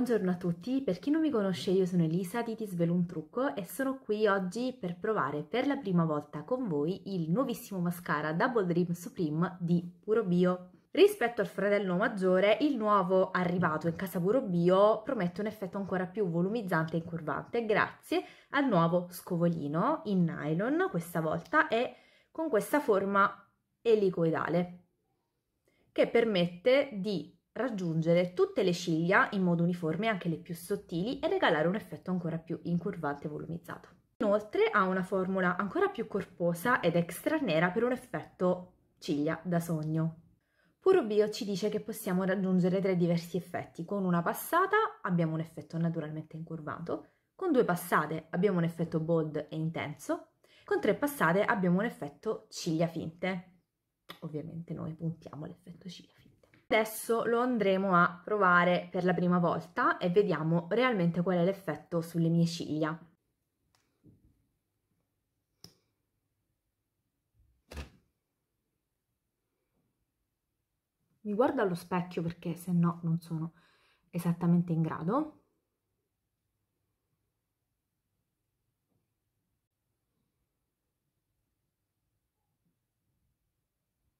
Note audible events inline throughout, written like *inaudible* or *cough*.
Buongiorno a tutti, per chi non mi conosce io sono Elisa di Ti Svelo un Trucco e sono qui oggi per provare per la prima volta con voi il nuovissimo mascara Double Dream Supreme di Puro Bio. Rispetto al fratello maggiore, il nuovo arrivato in casa Puro Bio promette un effetto ancora più volumizzante e incurvante grazie al nuovo scovolino in nylon questa volta e con questa forma elicoidale che permette di raggiungere tutte le ciglia in modo uniforme, anche le più sottili, e regalare un effetto ancora più incurvante e volumizzato. Inoltre ha una formula ancora più corposa ed extra nera per un effetto ciglia da sogno. Puro Bio ci dice che possiamo raggiungere tre diversi effetti. Con una passata abbiamo un effetto naturalmente incurvato, con due passate abbiamo un effetto bold e intenso, con tre passate abbiamo un effetto ciglia finte. Ovviamente noi puntiamo l'effetto ciglia finte. Adesso lo andremo a provare per la prima volta e vediamo realmente qual è l'effetto sulle mie ciglia. Mi guardo allo specchio perché se no non sono esattamente in grado.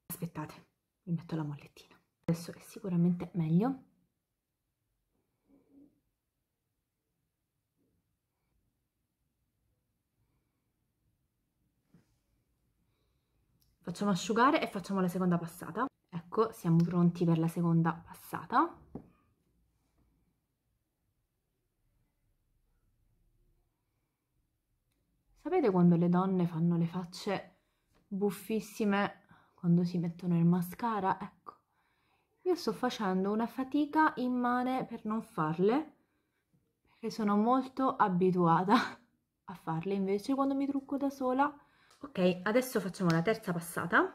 Aspettate, mi metto la mollettina adesso è sicuramente meglio facciamo asciugare e facciamo la seconda passata ecco siamo pronti per la seconda passata sapete quando le donne fanno le facce buffissime quando si mettono il mascara ecco io sto facendo una fatica immane per non farle, perché sono molto abituata a farle invece quando mi trucco da sola. Ok, adesso facciamo la terza passata.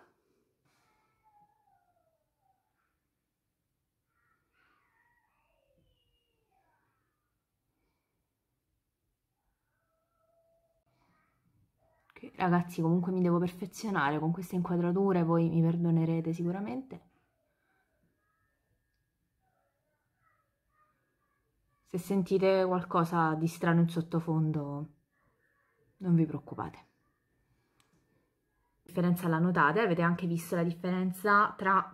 ragazzi comunque mi devo perfezionare con queste inquadrature, voi mi perdonerete sicuramente. Se sentite qualcosa di strano in sottofondo, non vi preoccupate. La differenza la notate, avete anche visto la differenza tra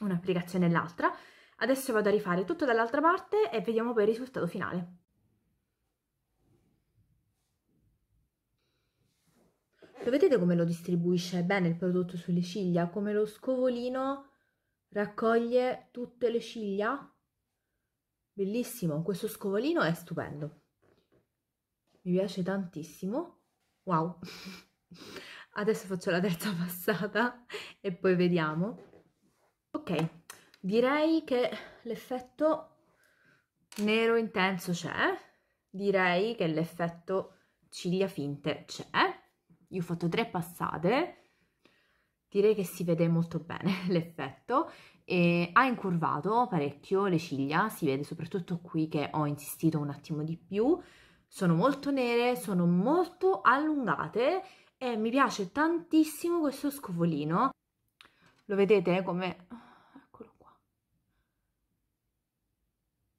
un'applicazione e l'altra. Adesso vado a rifare tutto dall'altra parte e vediamo poi il risultato finale. Lo vedete come lo distribuisce bene il prodotto sulle ciglia? Come lo scovolino raccoglie tutte le ciglia? Bellissimo, questo scovolino è stupendo. Mi piace tantissimo. Wow! *laughs* Adesso faccio la terza passata e poi vediamo. Ok, direi che l'effetto nero intenso c'è. Direi che l'effetto ciglia finte c'è. Io ho fatto tre passate direi che si vede molto bene *laughs* l'effetto e ha incurvato parecchio le ciglia, si vede soprattutto qui che ho insistito un attimo di più, sono molto nere, sono molto allungate e mi piace tantissimo questo scovolino, lo vedete come... Ah, eccolo qua,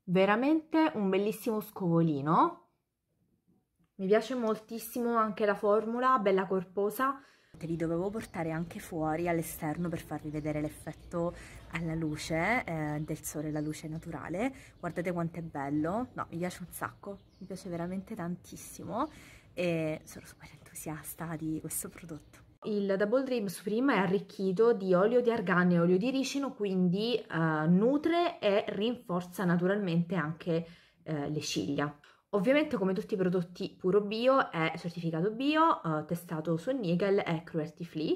veramente un bellissimo scovolino, mi piace moltissimo anche la formula, bella corposa, Te li dovevo portare anche fuori all'esterno per farvi vedere l'effetto alla luce eh, del sole, la luce naturale. Guardate quanto è bello, no, mi piace un sacco, mi piace veramente tantissimo e sono super entusiasta di questo prodotto. Il Double Dream Supreme è arricchito di olio di argano e olio di ricino, quindi eh, nutre e rinforza naturalmente anche eh, le ciglia. Ovviamente come tutti i prodotti puro bio è certificato bio, eh, testato su Nigel e cruelty Flea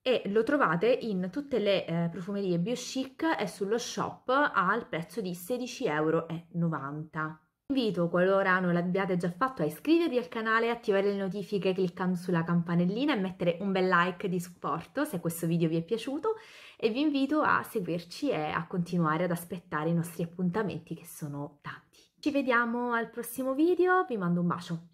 e lo trovate in tutte le eh, profumerie bio chic e sullo shop al prezzo di 16,90 euro. Invito, qualora non l'abbiate già fatto, a iscrivervi al canale, attivare le notifiche cliccando sulla campanellina e mettere un bel like di supporto se questo video vi è piaciuto e vi invito a seguirci e a continuare ad aspettare i nostri appuntamenti che sono tanti. Ci vediamo al prossimo video, vi mando un bacio.